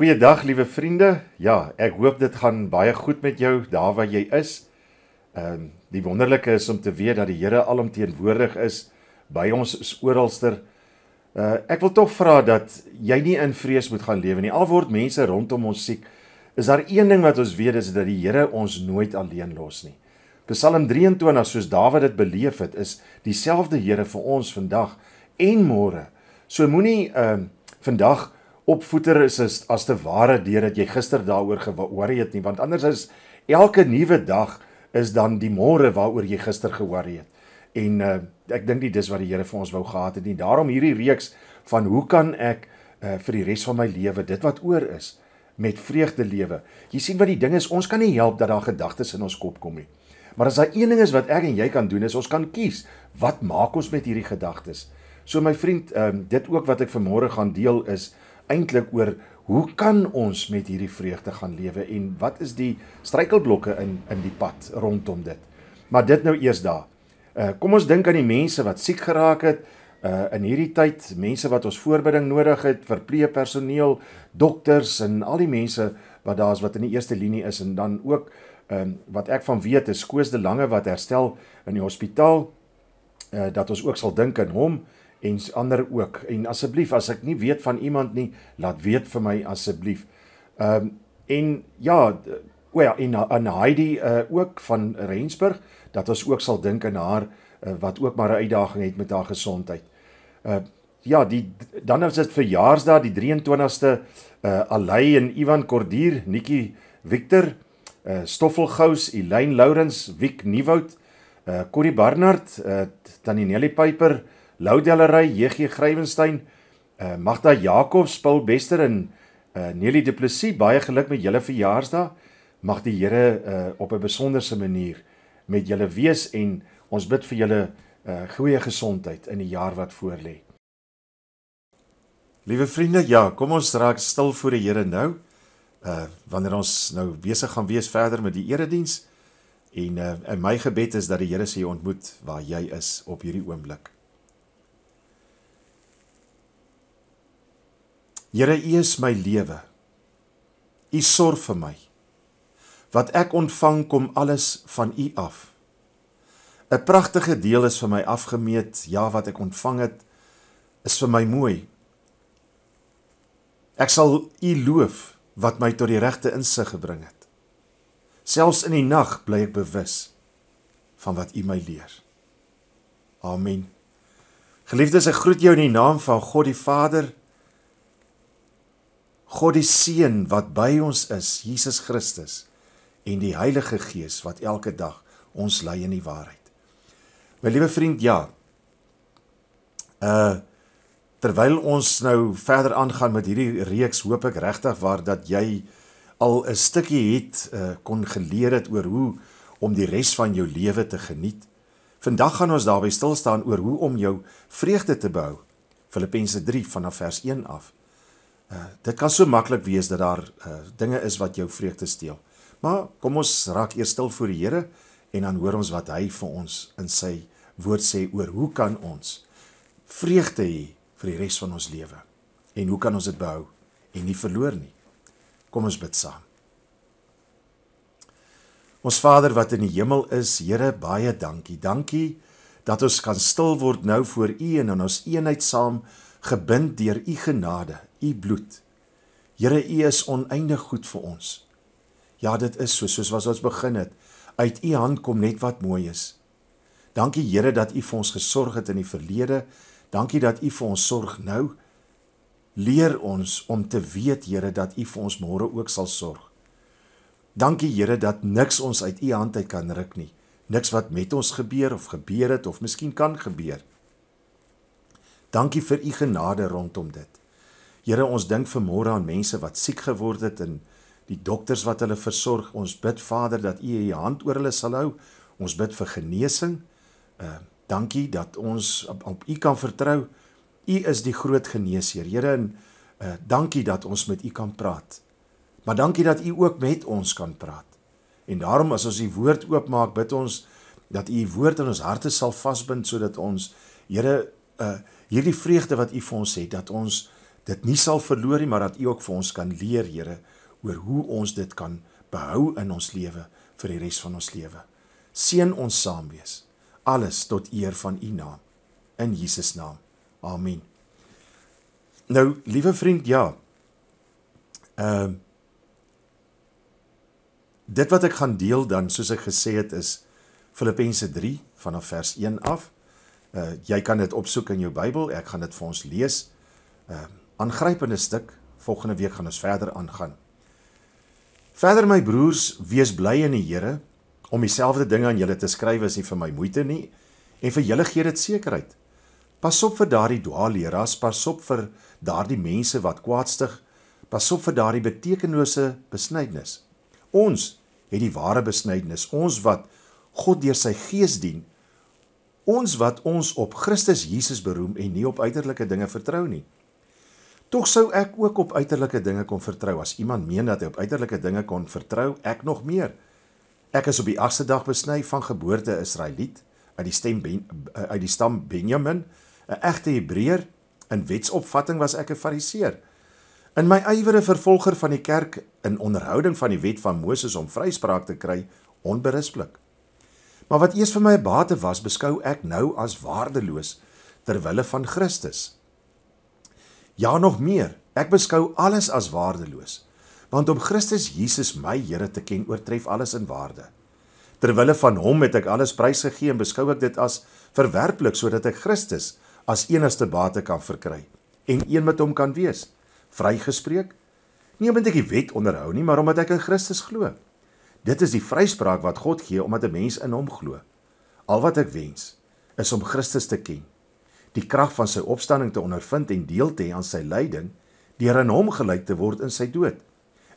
Goeiedag liewe vriende. Ja, ek hoop dit gaan baie goed met jou daar waar jy is. Ehm die wonderlike is om te weet dat die Here alomteenwoordig is by ons is oralster. Uh ek wil tog vra dat jy nie in vrees moet gaan lewe nie. Al word mense rondom ons siek, is daar een ding wat ons weet is dat die Here ons nooit alleen los nie. Psalm 23 soos Dawid dit beleef het, is dieselfde Here vir ons vandag en môre. So moenie ehm uh, vandag opvoeter is is as te ware deurdat jy gister daaroor worry het nie want anders is elke nuwe dag is dan die môre waaroor jy gister ge-worry het en uh, ek dink nie dis wat die Here vir ons wou gehad het nie daarom hierdie reeks van hoe kan ek uh, vir die res van my lewe dit wat oor is met vreugde lewe jy sien wat die ding is ons kan nie help dat daar gedagtes in ons kop kom nie maar as daar een ding is wat ek en jy kan doen is ons kan kies wat maak ons met hierdie gedagtes so my vriend um, dit ook wat ek vanmôre gaan deel is eintlik oor hoe kan ons met hierdie vreugde gaan lewe en wat is die struikelblokke in in die pad rondom dit. Maar dit nou eers daar. Uh kom ons dink aan die mense wat siek geraak het uh in hierdie tyd, mense wat ons voorbereiding nodig het, verpleegpersoneel, dokters en al die mense wat daar is wat in die eerste linie is en dan ook ehm um, wat ek van weet is Koos de Lange wat herstel in die hospitaal uh dat ons ook sal dink aan hom. Uh en ander ook. En asseblief as ek nie weet van iemand nie, laat weet vir my asseblief. Ehm um, en ja, wel ja, en aan Heidi uh, ook van Rensburg dat ons ook sal dink aan haar uh, wat ook maar 'n uitdaging het met haar gesondheid. Uh ja, die dan is dit verjaarsdag die 23ste uh Alai en Ivan Kordier, Nikki Victor, uh Stoffelgous, Elain Lourens, Wiek Nieuwoud, uh Corrie Barnard, uh Tannie Nelly Piper, uh Loudellery, JG Grywenstein, uh, Magda Jacobs, Paul Bester en uh, eh, Neli Du Plessis, baie geluk met julle verjaarsdag. Mag die Here uh, op 'n besonderse manier met julle wees en ons bid vir julle uh, goeie gesondheid in die jaar wat voorlê. Liewe vriende, ja, kom ons raak stil voor die Here nou. Uh wanneer ons nou besig gaan wees verder met die erediens en uh in my gebed is dat die Here sy ontmoet waar jy is op hierdie oomblik. Here, U is my lewe. U sorg vir my. Wat ek ontvang kom alles van U af. 'n Pragtige deel is vir my afgemeet, ja wat ek ontvang het is vir my mooi. Ek sal U loof wat my tot die regte insig gebring het. Selfs in die nag bly ek bewus van wat U my leer. Amen. Geliefdes, ek groet jou in die naam van God die Vader God die Seun wat by ons is, Jesus Christus, en die Heilige Gees wat elke dag ons lei in die waarheid. My liewe vriend, ja. Uh terwyl ons nou verder aangaan met hierdie reeks, hoop ek regtig waar dat jy al 'n stukkie het uh, kon geleer het oor hoe om die res van jou lewe te geniet. Vandag gaan ons daarby stil staan oor hoe om jou vreugde te bou. Filippense 3 vanaf vers 1 af. Uh, dit kan so maklik wees dat daar uh, dinge is wat jou vreugde steel. Maar kom ons raak eers stil voor die Here en dan hoor ons wat hy vir ons in sy woord sê oor hoe kan ons vreugde hê vir die res van ons lewe en hoe kan ons dit behou en nie verloor nie. Kom ons bid saam. Ons Vader wat in die hemel is, Here, baie dankie. Dankie dat ons kan stil word nou voor U en in ons eenheid saam gebind deur u genade, u bloed. Here, u is oneindig goed vir ons. Ja, dit is so, soos wat ons begin het. Uit u hand kom net wat mooi is. Dankie Here dat u vir ons gesorg het in die verlede. Dankie dat u vir ons sorg nou. Leer ons om te weet Here dat u vir ons môre ook sal sorg. Dankie Here dat niks ons uit u hand uit kan ruk nie. Niks wat met ons gebeur of gebeur het of miskien kan gebeur. Dankie vir u genade rondom dit. Here, ons dink vanmôre aan mense wat siek geword het en die dokters wat hulle versorg. Ons bid Vader dat u u hand oor hulle sal hou. Ons bid vir genesing. Uh dankie dat ons op, op u kan vertrou. U is die groot geneesheer. Here, en uh dankie dat ons met u kan praat. Maar dankie dat u ook met ons kan praat. En daarom as ons die woord oopmaak, bid ons dat u woord in ons harte sal vasbind sodat ons Here uh hierdie vreugde wat u vir ons het dat ons dit nie sal verloor nie, maar dat u ook vir ons kan leer, Here, oor hoe ons dit kan behou in ons lewe vir die res van ons lewe. Seën ons saam wees. Alles tot eer van u naam in Jesus naam. Amen. Nou, liewe vriend, ja. Ehm uh, Dit wat ek gaan deel dan, soos ek gesê het, is Filippense 3 vanaf vers 1 af. Uh jy kan dit opsoek in jou Bybel. Ek gaan dit vir ons lees. Ehm uh, aangrypende stuk. Volgende week gaan ons verder aangaan. Verder my broers, wees bly in die Here om dieselfde dinge aan julle te skryf as nie vir my moeite nie en vir julle gee dit sekerheid. Pasop vir daardie dwaalleraars, pasop vir daardie mense wat kwaadstig, pasop vir daardie betekenlose besnydnis. Ons het die ware besnydnis, ons wat God deur sy gees dien ons wat ons op Christus Jesus beroem en nie op uiterlike dinge vertrou nie. Tog sou ek ook op uiterlike dinge kon vertrou as iemand meen dat hy op uiterlike dinge kon vertrou, ek nog meer. Ek is op die 8ste dag besny van geboorte Israeliet uit die stem ben, eh, uit die stam Benjamin, 'n egte Hebreër in wetsopvatting was ek 'n Fariseer. In my ywerige vervolger van die kerk in onderhouding van die wet van Moses om vryspraak te kry, onberispelik. Maar wat eers vir my 'n bate was, beskou ek nou as waardeloos ter wille van Christus. Ja nog meer, ek beskou alles as waardeloos, want om Christus Jesus my Here te ken oortref alles in waarde. Ter wille van hom het ek alles prysgegee en beskou ek dit as verwerplik sodat ek Christus as enigste bate kan verkry en een met hom kan wees. Vrygespreek? Nie omdat ek die wet onderhou nie, maar omdat ek in Christus glo. Dit is die vryspraak wat God gee omdat 'n mens in hom glo. Al wat ek wens is om Christus te ken, die krag van sy opstanding te ondervind en deel te hê aan sy lyding, deur aan hom gelyk te word in sy dood,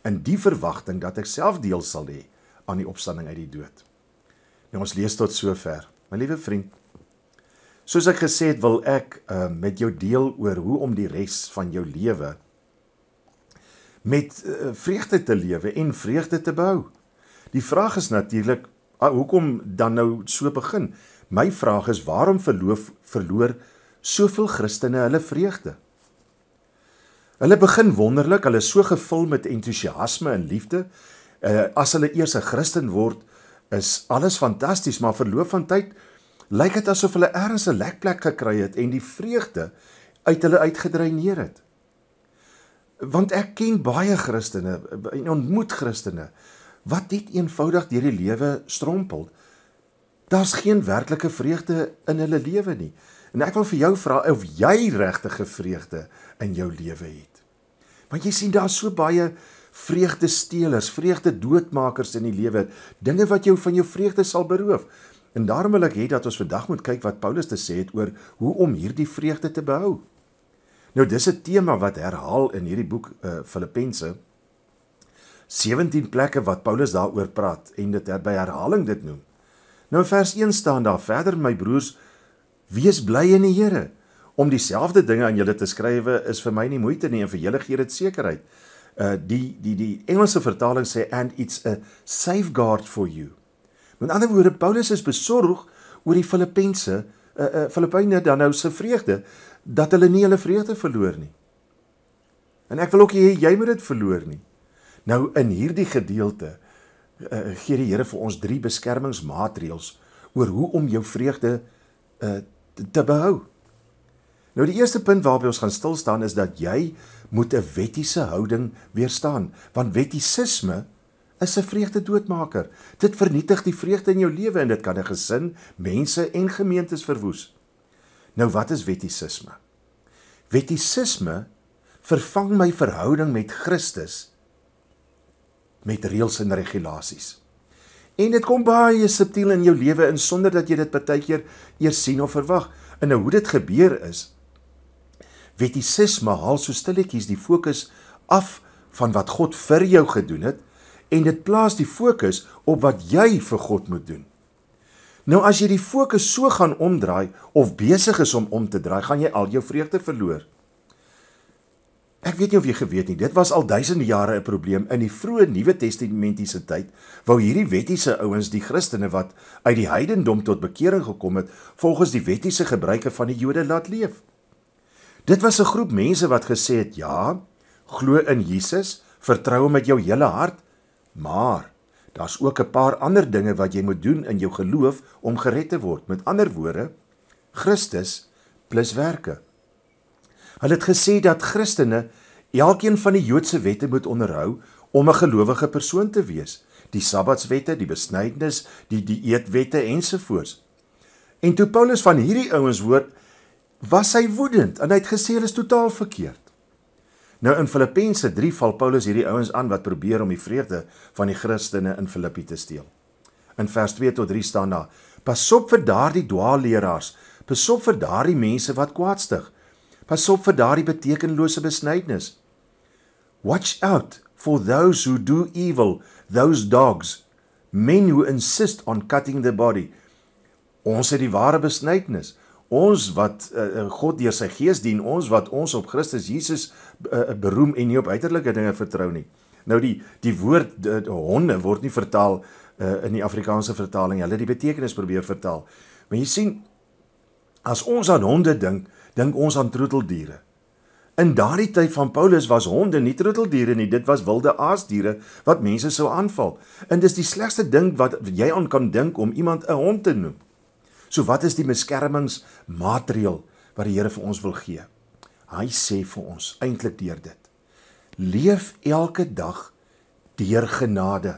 in die verwagting dat ek self deel sal hê aan die opstanding uit die dood. Nou ons lees tot sover. My liewe vriend, soos ek gesê het, wil ek uh, met jou deel oor hoe om die res van jou lewe met uh, vreugde te lewe en vreugde te behou. Die vraag is natuurlik ah, hoekom dan nou so begin? My vraag is waarom verloof verloor soveel Christene hulle vreugde? Hulle begin wonderlik, hulle is so gevul met entoesiasme en liefde. Uh as hulle eers 'n Christen word, is alles fantasties, maar verloop van tyd lyk dit asof hulle ergens 'n lekplek gekry het en die vreugde uit hulle uitgedreineer het. Want ek ken baie Christene, ek ontmoet Christene wat net eenvoudig deur die lewe strompel. Daar's geen werklike vreugde in hulle lewe nie. En ek wil vir jou vra of jy regte vreugde in jou lewe het. Want jy sien daar's so baie vreugde steelers, vreugde doodmakers in die lewe, dinge wat jou van jou vreugde sal beroof. En daarom wil ek hê dat ons vandag moet kyk wat Paulus te sê het oor hoe om hierdie vreugde te behou. Nou dis 'n tema wat herhaal in hierdie boek eh uh, Filippense 17 plekke wat Paulus daaroor praat en dit by herhaling dit noem. Nou vers 1 staan daar verder my broers wees bly in die Here. Om dieselfde dinge aan julle te skrywe is vir my nie moeite nie en vir julle gee dit sekerheid. Uh die die die Engelse vertaling sê and it's a safeguard for you. Met ander woorde Paulus is besorg oor die Filippense uh uh Filippyne dan nou se vreugde dat hulle nie hulle vreugde verloor nie. En ek wil ook hê jy moet dit verloor nie. Nou in hierdie gedeelte uh, gee die Here vir ons drie beskermingsmaatreëls oor hoe om jou vreugde uh, te, te behou. Nou die eerste punt waarby ons gaan stil staan is dat jy moet 'n wettiese houding weerstaan, want wettisisme is 'n vreugde doodmaker. Dit vernietig die vreugde in jou lewe en dit kan 'n gesin, mense en gemeentes verwoes. Nou wat is wettisisme? Wettisisme vervang my verhouding met Christus met reëls en regulasies. En dit kom baie subtiel in jou lewe in sonder dat jy dit partykeer eers sien of verwag. En nou hoe dit gebeur is, wetisisme haal so stilletjies die fokus af van wat God vir jou gedoen het en dit plaas die fokus op wat jy vir God moet doen. Nou as jy die fokus so gaan omdraai of besig is om om te draai, gaan jy al jou vreugde verloor. Ek weet nie of jy geweet nie, dit was al duisende jare 'n probleem in die vroeë Nuwe Testamentiese tyd, wou hierdie wettiese ouens die Christene wat uit die heidendom tot bekering gekom het, volgens die wettiese gebruike van die Jode laat leef. Dit was 'n groep mense wat gesê het: "Ja, glo in Jesus, vertrou hom met jou hele hart, maar daar's ook 'n paar ander dinge wat jy moet doen in jou geloof om gered te word." Met ander woorde, Christus plus werke. Hulle het gesê dat Christene elkeen van die Joodse wette moet onderhou om 'n gelowige persoon te wees, die Sabbatswette, die besnydenis, die dieetwette ensovoorts. En toe Paulus van hierdie ouens hoor, was hy woedend en hy het gesê hulle is totaal verkeerd. Nou in Filippense 3 val Paulus hierdie ouens aan wat probeer om die vreugde van die Christene in Filippi te steel. In vers 2 tot 3 staan daar: Pasop vir daardie dwaalleraars, pasop vir daardie mense wat kwaadstig asof vir daardie betekenlose besnydenis. Watch out for those who do evil, those dogs, men who insist on cutting the body. Ons het die ware besnydenis. Ons wat uh, God deur sy gees dien, ons wat ons op Christus Jesus uh, beroem en nie op uiterlike dinge vertrou nie. Nou die die woord uh, honde word nie vertaal uh, in die Afrikaanse vertaling. Hulle het die betekenis probeer vertaal. Maar jy sien, As ons aan honde dink, dink ons aan troeteldiere. In daardie tyd van Paulus was honde nie troeteldiere nie, dit was wilde aasdiere wat mense sou aanval. En dis die slegste ding wat jy aan kan dink om iemand 'n hond te noem. So wat is die beskermingsmateriaal wat die Here vir ons wil gee? Hy sê vir ons eintlik deur dit: Leef elke dag deur genade.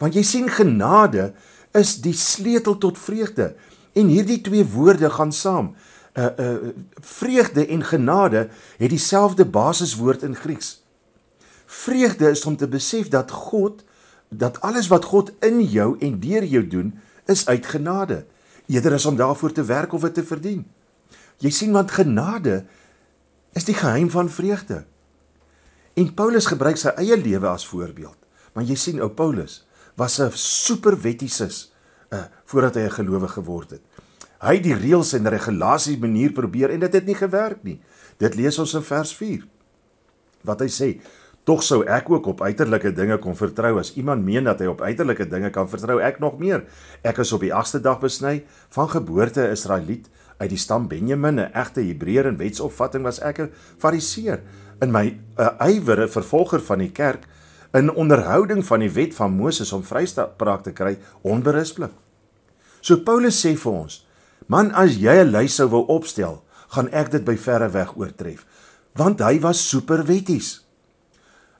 Want jy sien genade is die sleutel tot vreugde. En hierdie twee woorde gaan saam. 'n uh, 'n uh, vreugde en genade het dieselfde basiswoord in Grieks. Vreugde is om te besef dat God dat alles wat God in jou en deur jou doen is uit genade, eerder as om daarvoor te werk of dit te verdien. Jy sien want genade is die geheim van vreugde. En Paulus gebruik sy eie lewe as voorbeeld. Maar jy sien ou Paulus was 'n superwettiesis uh, voordat hy 'n gelowige geword het. Hy het die reëls en regulasies manier probeer en dit het nie gewerk nie. Dit lees ons in vers 4. Wat hy sê, tog sou ek ook op uiterlike dinge kon vertrou as iemand meen dat hy op uiterlike dinge kan vertrou, ek nog meer. Ek is op die 8ste dag besny van geboorte Israeliet uit die stam Benjamin, 'n egte Hebreër en wetsopvatting was ek 'n Fariseer in my eh, 'n ywerige vervolger van die kerk in onderhouding van die wet van Moses om vrystaak te kry onberispelik. So Paulus sê vir ons: "Man, as jy 'n lys sou wou opstel, gaan ek dit by verre weg oortref, want hy was superwetties."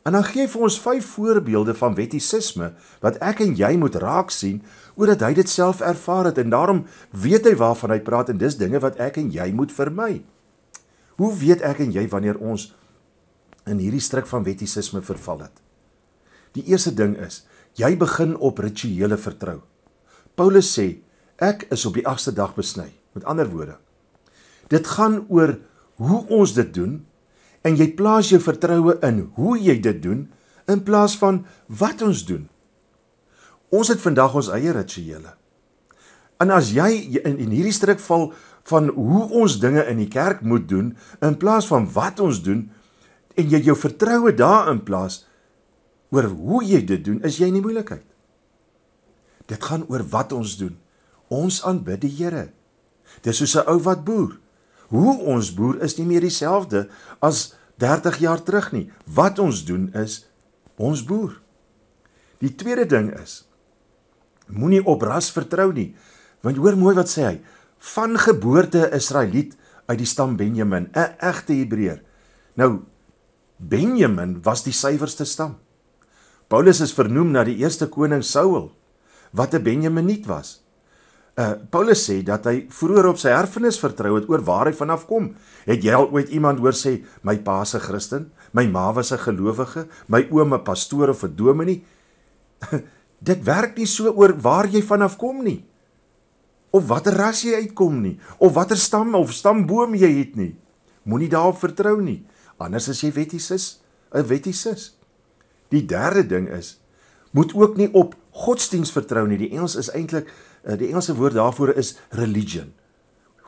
En dan gee hy vir ons vyf voorbeelde van wettisisme wat ek en jy moet raak sien omdat hy dit self ervaar het en daarom weet hy waarvan hy praat en dis dinge wat ek en jy moet vermy. Hoe weet ek en jy wanneer ons in hierdie struik van wettisisme verval het? Die eerste ding is, jy begin op rituele vertrou. Paulus sê, ek is op die agste dag besny. Met ander woorde, dit gaan oor hoe ons dit doen en jy plaas jou vertroue in hoe jy dit doen in plaas van wat ons doen. Ons het vandag ons eie rituele. En as jy in, in hierdie struik val van hoe ons dinge in die kerk moet doen in plaas van wat ons doen en jy jou vertroue daarin plaas, oor hoe jy dit doen is jy nie moeilikheid. Dit gaan oor wat ons doen. Ons aanbid die Here. Dis soos 'n ou wat boer. Hoe ons boer is nie meer dieselfde as 30 jaar terug nie. Wat ons doen is ons boer. Die tweede ding is moenie op ras vertrou nie. Want hoor mooi wat sê hy. Van geboorte 'n Israeliet uit die stam Benjamin, 'n egte Hebreër. Nou Benjamin was die suiwerste stam. Paulus is vernoem na die eerste koning Saul wat 'n Benjaminiet was. Uh Paulus sê dat hy vroeër op sy erfenis vertrou het oor waar hy vanaf kom. Het jy al ooit iemand hoor sê my pa se Christen, my ma was 'n gelowige, my oom 'n pastoor of 'n dominee? Dit werk nie so oor waar jy vanaf kom nie. Of watter ras jy uitkom nie, of watter stam of stamboom jy het nie. Moenie daarop vertrou nie, anders as jy wettiesis, 'n wettiesis. Die derde ding is moet ook nie op godsdiens vertrou nie. Die Engels is eintlik eh, die Engelse woord daarvoor is religion.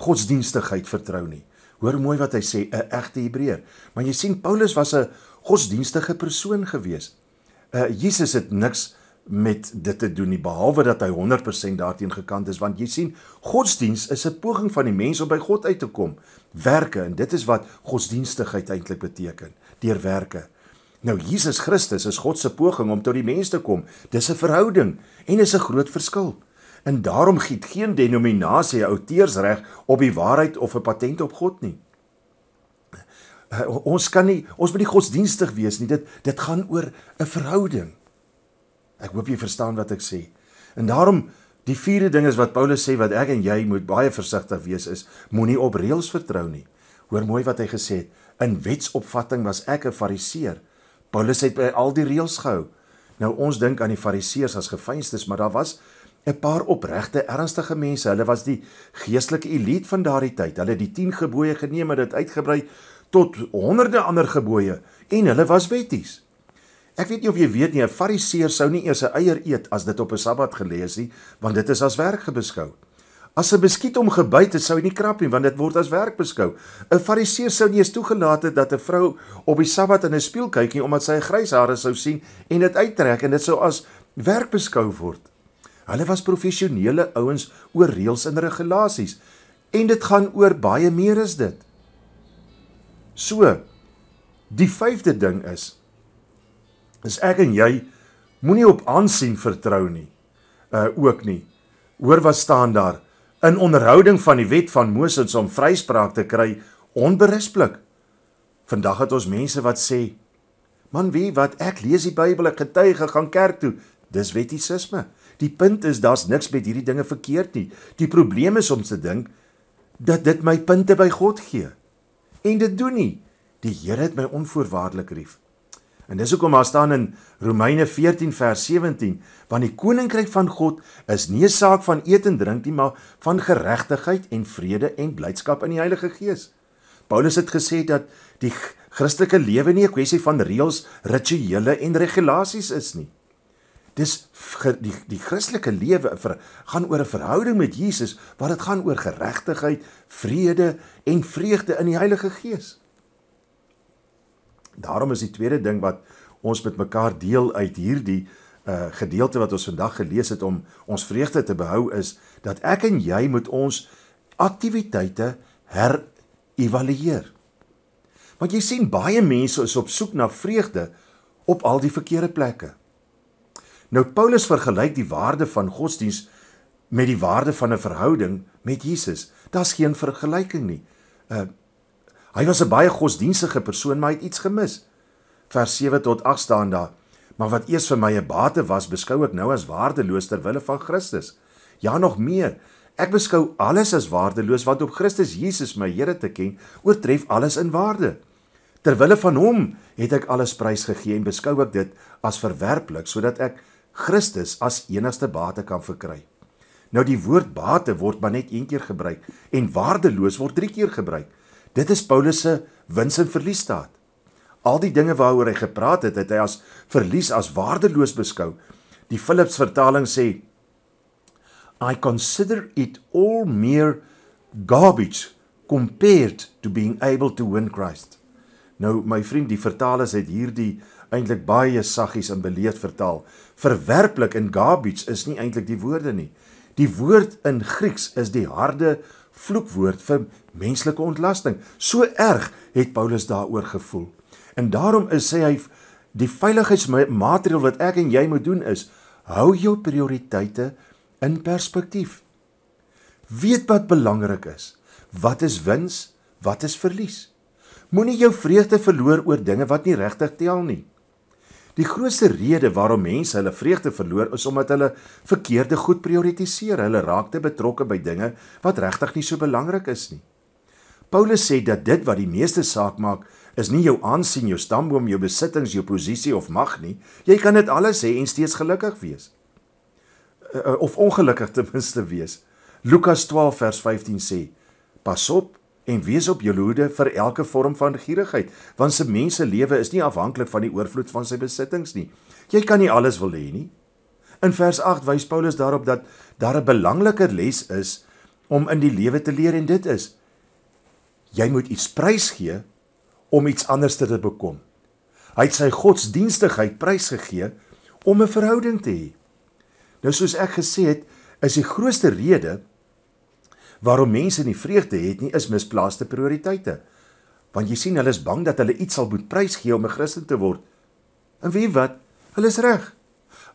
Godsdienstigheid vertrou nie. Hoor mooi wat hy sê, 'n egte Hebreër. Maar jy sien Paulus was 'n godsdienstige persoon gewees. Uh eh, Jesus het niks met dit te doen nie behalwe dat hy 100% daarteenoor gekant is want jy sien godsdiens is 'n poging van die mens om by God uit te kom werke en dit is wat godsdienstigheid eintlik beteken deur werke Nou Jesus Christus is God se poging om tot die mens te kom. Dis 'n verhouding en is 'n groot verskil. En daarom giet geen denominasie outeursreg op die waarheid of 'n patent op God nie. Ons kan nie ons moet nie godsdienstig wees nie. Dit dit gaan oor 'n verhouding. Ek hoop jy verstaan wat ek sê. En daarom die vierde ding is wat Paulus sê wat ek en jy moet baie versigtig wees is moenie op reëls vertrou nie. Hoor mooi wat hy gesê het. In wetsopvatting was ek 'n fariseer. Paulus het eh, by al die reëls gehou. Nou ons dink aan die Fariseërs as gefeinstes, maar daar was 'n paar opregte, ernstige mense. Hulle was die geestelike elite van daardie tyd. Hulle het die 10 gebooie geneem en dit uitgebrei tot honderde ander gebooie en hulle was wetties. Ek weet nie of jy weet nie, 'n Fariseër sou nie eers 'n eier eet as dit op 'n Sabbat gelees nie, want dit is as werk beskou. As 'n beskiet hom gebyt het, sou hy nie krap nie, want dit word as werk beskou. 'n Fariseer sou nie eens toegelaat het dat 'n vrou op die Sabbat in 'n spieël kyk nie omdat sy grys hare sou sien en dit uittrek en dit sou as werk beskou word. Hulle was professionele ouens oor reëls en regulasies en dit gaan oor baie meer as dit. So die vyfde ding is is ek en jy moenie op aansien vertrou nie. Uh ook nie. Hoor wat staan daar? in onderhouding van die wet van Moses om vryspraak te kry onberisplik. Vandag het ons mense wat sê: "Man, weet wat, ek lees die Bybel, ek getuig, ek gaan kerk toe." Dis wettisisme. Die punt is daar's niks met hierdie dinge verkeerd nie. Die probleem is om te dink dat dit my punte by God gee. En dit doen nie. Die Here het my onvoorwaardelik lief. En dis hoekom daar staan in Romeine 14 vers 17, want die koninkryk van God is nie 'n saak van eet en drink nie, maar van geregtigheid en vrede en blydskap in die Heilige Gees. Paulus het gesê dat die Christelike lewe nie 'n kwessie van reëls, rituele en regulasies is nie. Dis die die Christelike lewe gaan oor 'n verhouding met Jesus waar dit gaan oor geregtigheid, vrede en vreugde in die Heilige Gees. Daarom is die tweede ding wat ons met mekaar deel uit hierdie uh gedeelte wat ons vandag gelees het om ons vreugde te behou is dat ek en jy moet ons aktiwiteite herëvalueer. Want jy sien baie mense is op soek na vreugde op al die verkeerde plekke. Nou Paulus vergelyk die waarde van godsdiens met die waarde van 'n verhouding met Jesus. Daar's geen vergelyking nie. Uh Hy was 'n baie godsdienstige persoon, maar hy het iets gemis. Vers 7 tot 8 staan daar: "Maar wat eers vir my 'n bate was, beskou ek nou as waardeloos ter wille van Christus. Ja, nog meer. Ek beskou alles as waardeloos wat op Christus Jesus my Here te ken oortref alles in waarde. Ter wille van hom het ek alles prys gegee en beskou ek dit as verwerplik sodat ek Christus as enigste bate kan verkry." Nou die woord bate word maar net een keer gebruik en waardeloos word 3 keer gebruik. Dit is Paulus se wins en verlies staat. Al die dinge waaroor hy gepraat het, het hy as verlies as waardeloos beskou. Die Philips vertaling sê I consider it all mere garbage compared to being able to win Christ. Nou my vriend, die vertalers het hierdie eintlik baie saggies en beleed vertaal. Verwerplik en garbage is nie eintlik die woorde nie. Die woord in Grieks is die harde vloekwoord vir menslike ontlasting. So erg het Paulus daaroor gevoel. En daarom is sê hy die veiligheidsmaatreël wat ek en jy moet doen is hou jou prioriteite in perspektief. Weet wat belangrik is. Wat is wins? Wat is verlies? Moenie jou vreugde verloor oor dinge wat nie regtig tel nie. Die grootste rede waarom mense hulle vreugde verloor is omdat hulle verkeerde goed prioritiseer. Hulle raak te betrokke by dinge wat regtig nie so belangrik is nie. Paulus sê dat dit wat die meeste saak maak, is nie jou aansien, jou stamboom, jou besittings, jou posisie of mag nie. Jy kan dit alles hê en steeds gelukkig wees. Eh, eh, of ongelukkig ten minste wees. Lukas 12 vers 15 sê: Pas op en wees op jou hoede vir elke vorm van gierigheid, want 'n mens se lewe is nie afhanklik van die oorvloed van sy besittings nie. Jy kan nie alles wil hê nie. In vers 8 wys Paulus daarop dat daar 'n belangriker les is om in die lewe te leer en dit is jy moet iets prysgee om iets anders te bekom. Hy het sy godsdienstigheid prysgegee om 'n verhouding te hê. Nou soos ek gesê het, is die grootste rede waarom mense nie vreugde het nie, is misplaaste prioriteite. Want jy sien hulle is bang dat hulle iets sal moet prysgee om 'n Christen te word. En weet wat? Hulle is reg.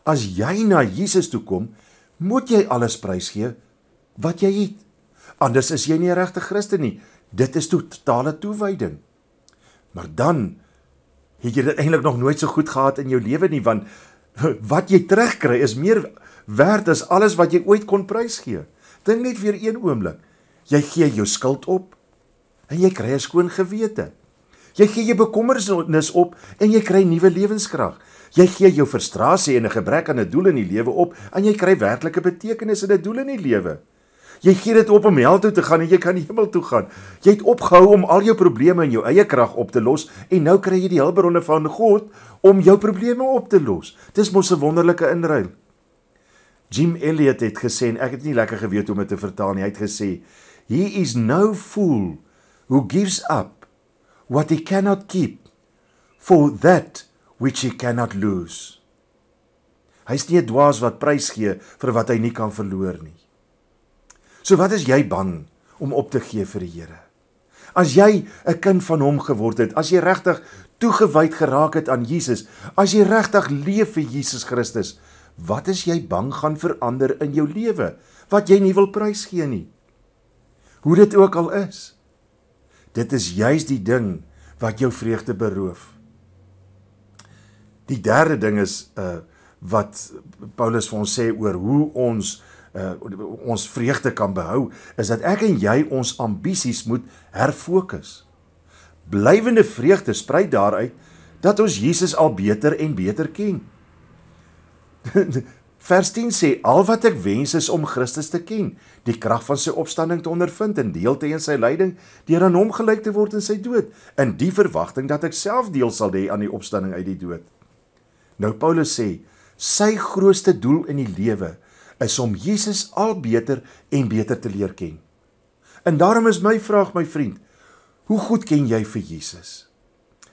As jy na Jesus toe kom, moet jy alles prysgee wat jy het. Anders is jy nie 'n regte Christen nie. Dit is totale toewyding. Maar dan het jy dit eintlik nog nooit so goed gehad in jou lewe nie, want wat jy terugkry is meer werd as alles wat jy ooit kon prysgee. Dink net weer een oomblik. Jy gee jou skuld op en jy kry 'n skoon gewete. Jy gee jou bekommernis op en jy kry nuwe lewenskrag. Jy gee jou frustrasie en 'n gebrek aan 'n doel in die lewe op en jy kry werklike betekenis in 'n doel in die lewe. Jy gee dit op om hel toe te gaan en jy kan hemel toe gaan. Jy het opgehou om al jou probleme in jou eie krag op te los en nou kry jy die hulpbronne van God om jou probleme op te los. Dis mos 'n wonderlike inruil. Jim Elliot het gesê en ek het nie lekker geweet hoe om dit te vertaal nie. Hy het gesê: "He is no fool who gives up what he cannot keep for that which he cannot lose." Hy is nie 'n dwaas wat prys gee vir wat hy nie kan verloor nie. So wat is jy bang om op te gee vir die Here? As jy 'n kind van hom geword het, as jy regtig toegewyd geraak het aan Jesus, as jy regtig leef vir Jesus Christus, Wat is jy bang gaan verander in jou lewe wat jy nie wil prysgee nie? Hoe dit ook al is. Dit is juis die ding wat jou vreugde beroof. Die derde ding is uh wat Paulus vir ons sê oor hoe ons uh ons vreugde kan behou is dat ek en jy ons ambisies moet herfokus. Blywende vreugde sprei daaruit dat ons Jesus al beter en beter ken. Vers 10 sê al wat ek wens is om Christus te ken, die krag van sy opstanding te ondervind en deel te hê in sy lyding, deur aan hom gelyk te word in sy dood, in die verwagting dat ek self deel sal hê aan die opstanding uit die dood. Nou Paulus sê, sy grootste doel in die lewe is om Jesus al beter en beter te leer ken. En daarom is my vraag my vriend, hoe goed ken jy vir Jesus?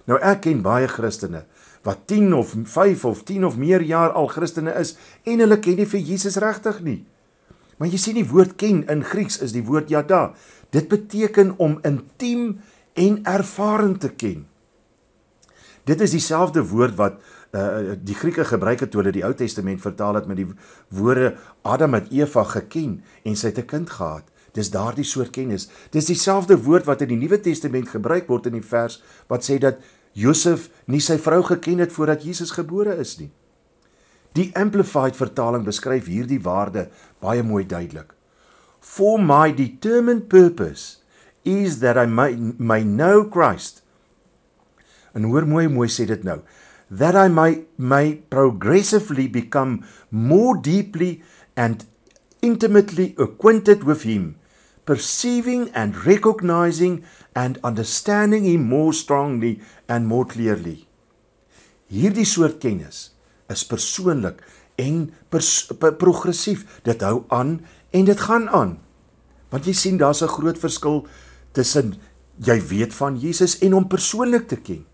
Nou ek ken baie Christene wat 10 of 5 of 10 of meer jaar al Christene is en hulle ken nie vir Jesus regtig nie. Maar jy sien die woord ken in Grieks is die woord yada. Dit beteken om intiem en ervarend te ken. Dit is dieselfde woord wat uh, die Grieke gebruik het toe hulle die Ou Testament vertaal het met die woorde Adam het Eva geken en sy het 'n kind gehad. Dis daardie soort kennis. Dis dieselfde woord wat in die Nuwe Testament gebruik word in die vers wat sê dat Josef nie sy vrou geken het voordat Jesus gebore is nie. Die amplified vertaling beskryf hierdie waarde baie mooi duidelik. For my determined purpose is that I may, may know Christ. En hoor mooi mooi sê dit nou. That I may may progressively become more deeply and intimately acquainted with him perceiving and recognizing and understanding him more strongly and more clearly. Hierdie soort kennis is persoonlik en pers per progressief. Dit hou aan en dit gaan aan. Want jy sien daar's 'n groot verskil tussen jy weet van Jesus en hom persoonlik te ken.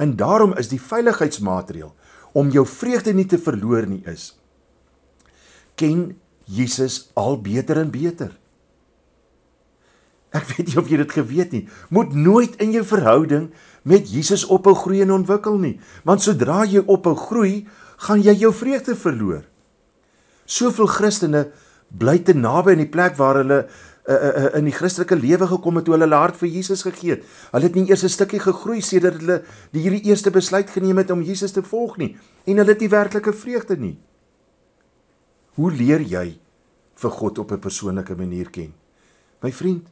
En daarom is die veiligheidsmaatreël om jou vreugde nie te verloor nie is ken Jesus al beter en beter. Ek weet nie of jy dit geweet nie. Moet nooit in jou verhouding met Jesus ophou groei en ontwikkel nie, want sodra jy ophou groei, gaan jy jou vreugde verloor. Soveel Christene bly te naby aan die plek waar hulle uh, uh, in die Christelike lewe gekom het toe hulle hulle hart vir Jesus gegee het. Hulle het nie eers 'n stukkie gegroei sedert hulle die hierdie eerste besluit geneem het om Jesus te volg nie en hulle het nie werklike vreugde nie. Hoe leer jy vir God op 'n persoonlike manier ken? My vriend,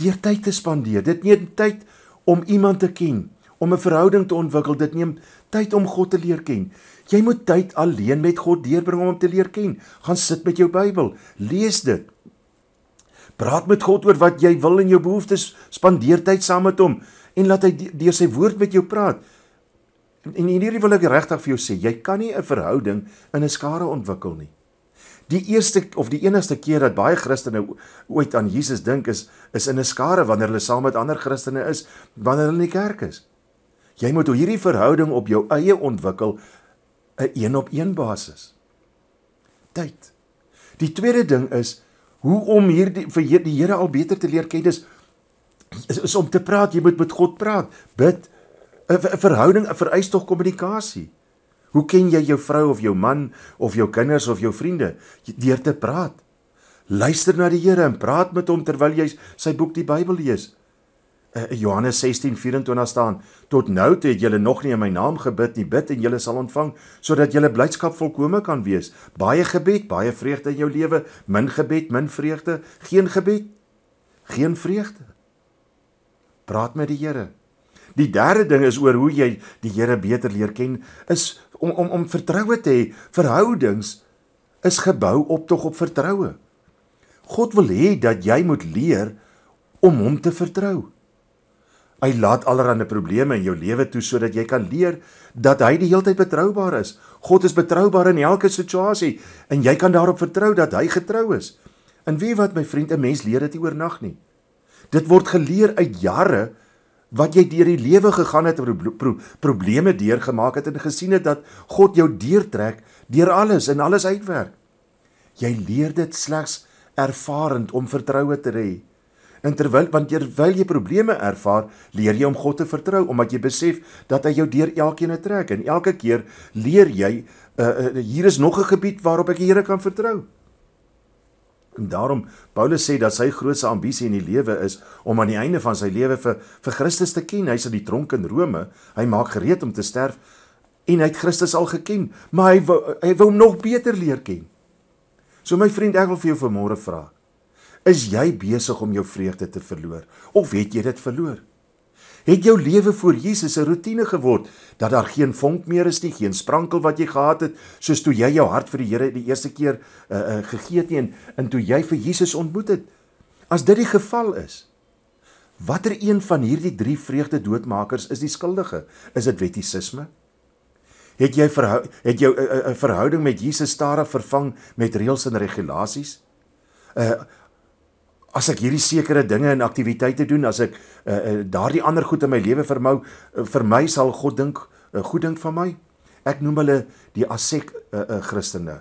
deur tyd te spandeer. Dit neem tyd om iemand te ken, om 'n verhouding te ontwikkel. Dit neem tyd om God te leer ken. Jy moet tyd alleen met God deurbring om hom te leer ken. Gaan sit met jou Bybel, lees dit. Praat met God oor wat jy wil en jou behoeftes, spandeer tyd saam met hom en laat hy deur sy woord met jou praat. En hierdie wil ek regtig vir jou sê, jy kan nie 'n verhouding in 'n skare ontwikkel nie. Die eerste of die enigste keer dat baie Christene ooit aan Jesus dink is is in 'n skare wanneer hulle saam met ander Christene is, wanneer hulle in die kerk is. Jy moet hierdie verhouding op jou eie ontwikkel 'n een-op-een basis. Tyd. Die tweede ding is hoe om hierdie vir die Here al beter te leer ken. Dis is, is om te praat, jy moet met God praat, bid. 'n Verhouding vereis tog kommunikasie. Hoe ken jy jou vrou of jou man of jou kinders of jou vriende? Deur te praat. Luister na die Here en praat met hom terwyl jy sy boek die Bybel lees. In eh, eh, Johannes 16:24 staan: Tot nou toe het julle nog nie in my naam gebid nie, bid en julle sal ontvang sodat julle blydskap volkome kan wees. Baie gebed, baie vreugde in jou lewe, min gebed, min vreugde, geen gebed, geen vreugde. Praat met die Here. Die derde ding is oor hoe jy die Here beter leer ken is om om om vertroue te hê. Verhoudings is gebou op tog op vertroue. God wil hê dat jy moet leer om hom te vertrou. Hy laat allerlei probleme in jou lewe toe sodat jy kan leer dat hy die heeltyd betroubaar is. God is betroubaar in elke situasie en jy kan daarop vertrou dat hy getrou is. En wie wat my vriend, 'n mens leer dit nie oornag nie. Dit word geleer uit jare wat jy deur die lewe gegaan het, pro pro probleme deurgemaak het en gesien het dat God jou deurtrek deur alles en alles uitwerk. Jy leer dit slegs ervarend om vertroue te hê. En terwyl want terwyl jy probleme ervaar, leer jy om God te vertrou omdat jy besef dat hy jou deur elkeen trek en elke keer leer jy uh, uh, hier is nog 'n gebied waarop ek die Here kan vertrou. En daarom Paulus sê dat sy grootste ambisie in die lewe is om aan die einde van sy lewe vir vir Christus te ken. Hy's aan die tronk in Rome. Hy maak gereed om te sterf en hy het Christus al geken, maar hy wou hy wou hom nog beter leer ken. So my vriend, ek wil vir jou vanmôre vra. Is jy besig om jou vreugde te verloor of het jy dit verloor? Het jou lewe voor Jesus 'n rotine geword dat daar geen vonk meer is nie, geen sprankel wat jy gehad het soos toe jy jou hart vir die Here die eerste keer uh, eh, uh, eh, gegee het en in toe jy vir Jesus ontmoet het? As dit die geval is, watter een van hierdie drie vreugde doodmakers is die skuldige? Is dit wettisisme? Het jy verhou het jou 'n uh, uh, verhouding met Jesus stadig vervang met reëls en regulasies? Uh as ek hierdie sekere dinge en aktiwiteite doen, as ek uh, uh, daardie ander goed in my lewe vermou, uh, vir my sal God dink, uh, goed dink van my. Ek noem hulle die asek uh, uh, Christene.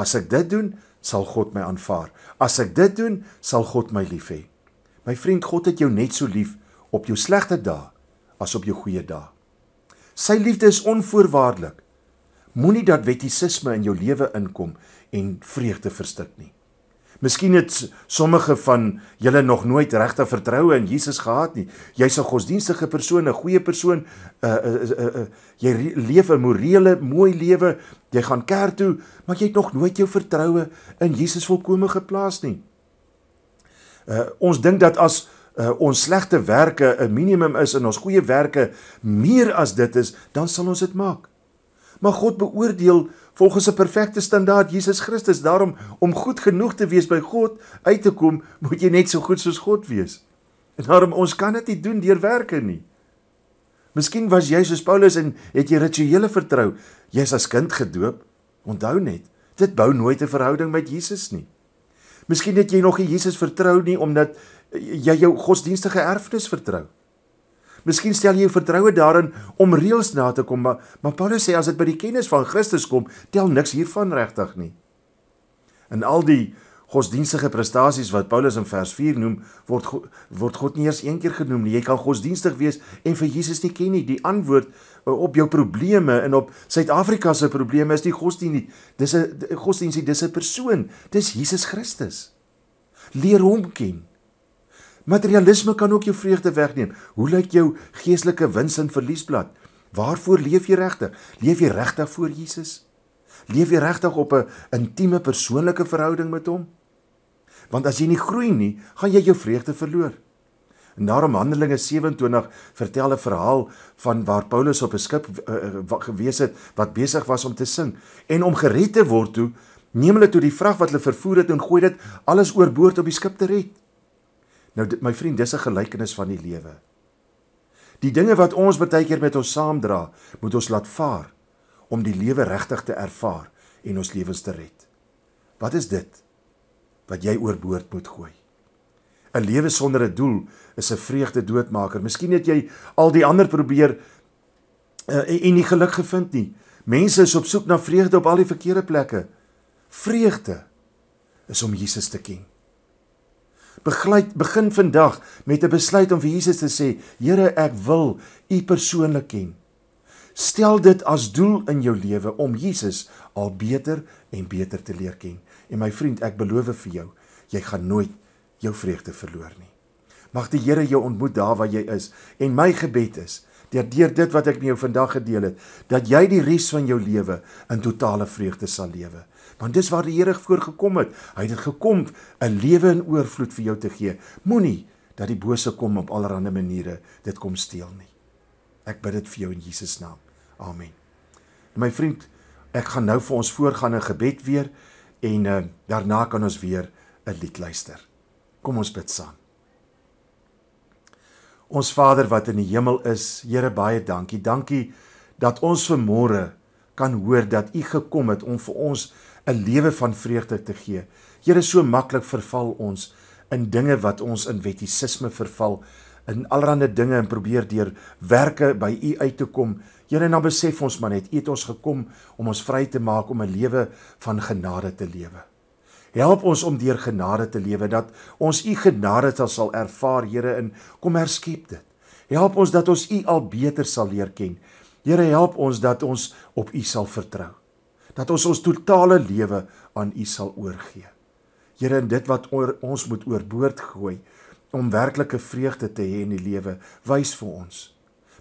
As ek dit doen, sal God my aanvaar. As ek dit doen, sal God my lief hê. My vriend, God het jou net so lief op jou slegte dae as op jou goeie dae. Sy liefde is onvoorwaardelik. Moenie dat wettisisme in jou lewe inkom en vreugde verstik nie. Miskien het sommige van julle nog nooit regte vertroue in Jesus gehad nie. Jy's 'n godsdienstige persoon, 'n goeie persoon, uh uh uh, uh jy leef 'n morele, mooi lewe. Jy gaan kerk toe, maar jy het nog nooit jou vertroue in Jesus volkome geplaas nie. Uh ons dink dat as uh ons slegte werke 'n minimum is en ons goeie werke meer as dit is, dan sal ons dit maak. Maar God beoordeel volgens 'n perfekte standaard Jesus Christus. Daarom om goed genoeg te wees by God uit te kom, moet jy net so goed soos God wees. En daarom ons kan dit nie doen deur werke nie. Miskien was jy soos Paulus en het jy rituele vertrou. Jy's as kind gedoop. Onthou net, dit bou nooit 'n verhouding met Jesus nie. Miskien het jy nog nie Jesus vertrou nie omdat jy jou godsdienstige erfenis vertrou. Miskien stel jy jou vertroue daarin om reëls na te kom, maar, maar Paulus sê as dit by die kennis van Christus kom, tel niks hiervan regtig nie. In al die godsdienstige prestasies wat Paulus in vers 4 noem, word word God nie eers een keer genoem nie. Jy kan godsdienstig wees en vir Jesus nie ken nie. Die antwoord eh, op jou probleme en op Suid-Afrika se probleme is nie godsdienst nie. Dis 'n godsdienst, dis 'n persoon. Dis Jesus Christus. Leer hom ken. Materialisme kan ook jou vreugde wegneem. Hoe lyk jou geestelike wins en verliesblad? Waarvoor leef jy regtig? Leef jy regtig vir Jesus? Leef jy regtig op 'n intieme persoonlike verhouding met hom? Want as jy nie groei nie, gaan jy jou vreugde verloor. En daarom Handelinge 27 vertel 'n verhaal van waar Paulus op 'n skip uh, gewees het wat besig was om te sink en om gered te word toe neem hulle toe die vrag wat hulle vervoer het en gooi dit alles oor boord op die skip te red. Nou dit, my vriend, dis 'n gelykenis van die lewe. Die dinge wat ons baie keer met ons saamdra, moet ons laat vaar om die lewe regtig te ervaar en ons lewens te red. Wat is dit wat jy oorboord moet gooi? 'n Lewe sonder 'n doel is 'n vreugde doodmaker. Miskien het jy al die ander probeer uh, en, en nie geluk gevind nie. Mense is op soek na vreugde op al die verkeerde plekke. Vreugde is om Jesus te ken begin begin vandag met 'n besluit om vir Jesus te sê, Here, ek wil U persoonlik ken. Stel dit as doel in jou lewe om Jesus al beter en beter te leer ken. En my vriend, ek beloof vir jou, jy gaan nooit jou vreugde verloor nie. Mag die Here jou ontmoet daar waar jy is en my gebed is dat deur dit wat ek met jou vandag gedeel het, dat jy die res van jou lewe in totale vreugde sal lewe want dis waar die Here voor gekom het. Hy het gekom 'n lewe in oorvloed vir jou te gee. Moenie dat die bose kom op allerlei maniere dit kom steel nie. Ek bid dit vir jou in Jesus naam. Amen. My vriend, ek gaan nou vir ons voorgaan in gebed weer en uh, daarna kan ons weer 'n lied luister. Kom ons bid saam. Ons Vader wat in die hemel is, Here baie dankie. Dankie dat ons vanmôre kan hoor dat U gekom het om vir ons 'n lewe van vreugde te gee. Here, so maklik verval ons in dinge wat ons in wettisisme verval, in allerlei dinge en probeer deur werke by U uit te kom. Here, nou besef ons maar net, U het ons gekom om ons vry te maak om 'n lewe van genade te lewe. Help ons om deur genade te lewe dat ons U genade sal ervaar, Here, en kom herskep dit. Help ons dat ons U al beter sal leer ken. Here, help ons dat ons op U sal vertrou dat ons ons totale lewe aan U sal oorgee. Here, in dit wat oor ons moet oorboord gooi om werklike vreugde te hê in die lewe, wys vir ons.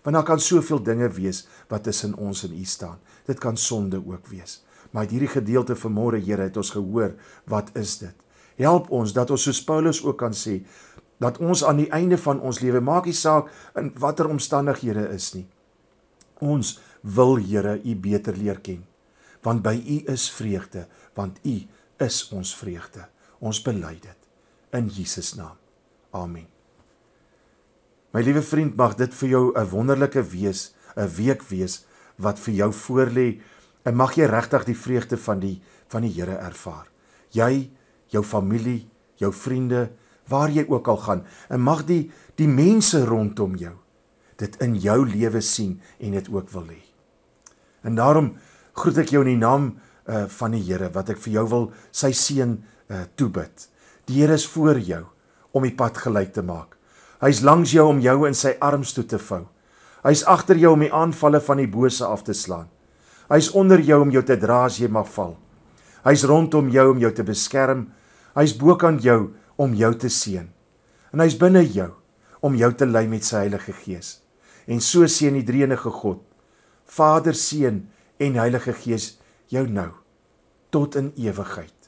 Want daar kan soveel dinge wees wat tussen ons en U staan. Dit kan sonde ook wees. Maar hierdie gedeelte vanmôre, Here, het ons gehoor, wat is dit? Help ons dat ons soos Paulus ook kan sê dat ons aan die einde van ons lewe maak nie saak in watter omstandighede is nie. Ons wil Here u beter leer ken want by u is vreugde want u is ons vreugde ons bely dit in Jesus naam amen my liewe vriend mag dit vir jou 'n wonderlike wees 'n week wees wat vir jou voorlê en mag jy regtig die vreugde van die van die Here ervaar jy jou familie jou vriende waar jy ook al gaan en mag die die mense rondom jou dit in jou lewe sien en dit ook wil hê en daarom groet ek jou in die naam uh, van die Here wat ek vir jou wil sy seën uh, eh, toebid. Die Here is voor jou om die pad gelyk te maak. Hy's langs jou om jou in sy arms toe te vou. Hy's agter jou om die aanvalle van die bose af te slaan. Hy's onder jou om jou te dra as jy mag val. Hy's rondom jou om jou te beskerm. Hy's bokant jou om jou te seën. En hy's binne jou om jou te lei met sy Heilige Gees. En so seën die Drenige God. Vader seën en Heilige Gees jou nou tot in ewigheid.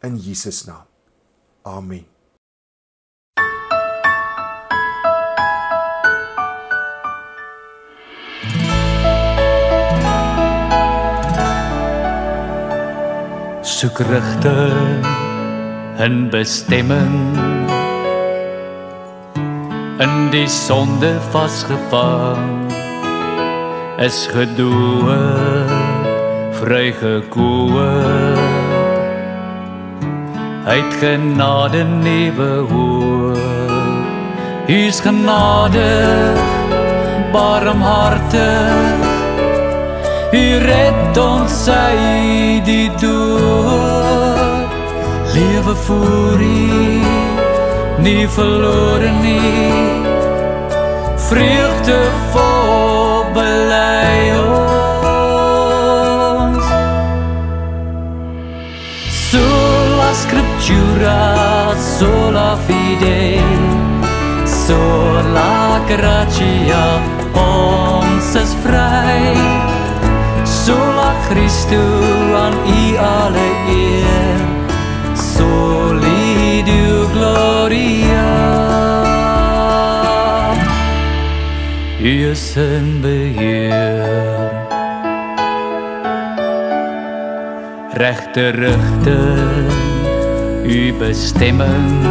In Jesus naam. Amen. Soek rigte en bestemming in die sonde vasgevang is gedoe vrygekoe Hy het genade nuwe hoop Hy's genade barmharte Hy red ons sy die dood Lewe voor U nie verlore nie Vreugde voor Dios. Sola scriptura, sola fide, sola gratia, ons is vrij. Sola Christo, aan i alle eer, soli du gloria. U is in beheer. rechte richting, uw bestemming.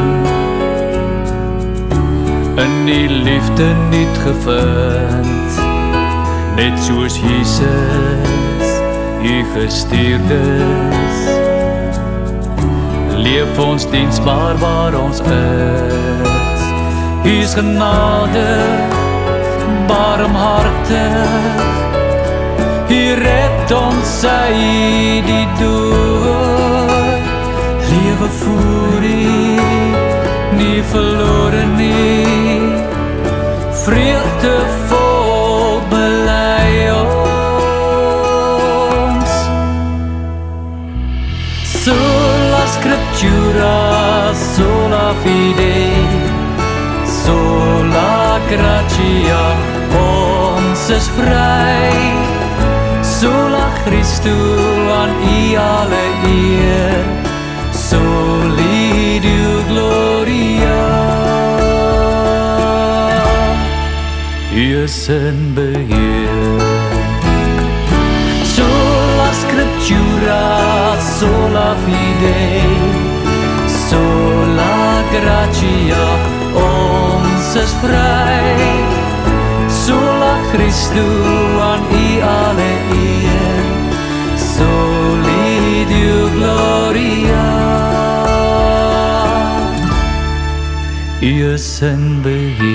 In die liefde niet gevind, net soos Jesus, u gesteerd is. Leef ons dienstbaar waar ons is, u is genade, barmhartig. Hier red ons sy die dood Lewe voor die nie verloren nie Vreugde vol belei ons Sola scriptura, sola fide Sola gratia, ons is vry stoel aan U alle eer. Soli Deo Gloria. U is in beheer. Sola Scriptura, sola Fidei, sola Gratia, ons is vry. Sola Christo, aan U alle Wir sind hier.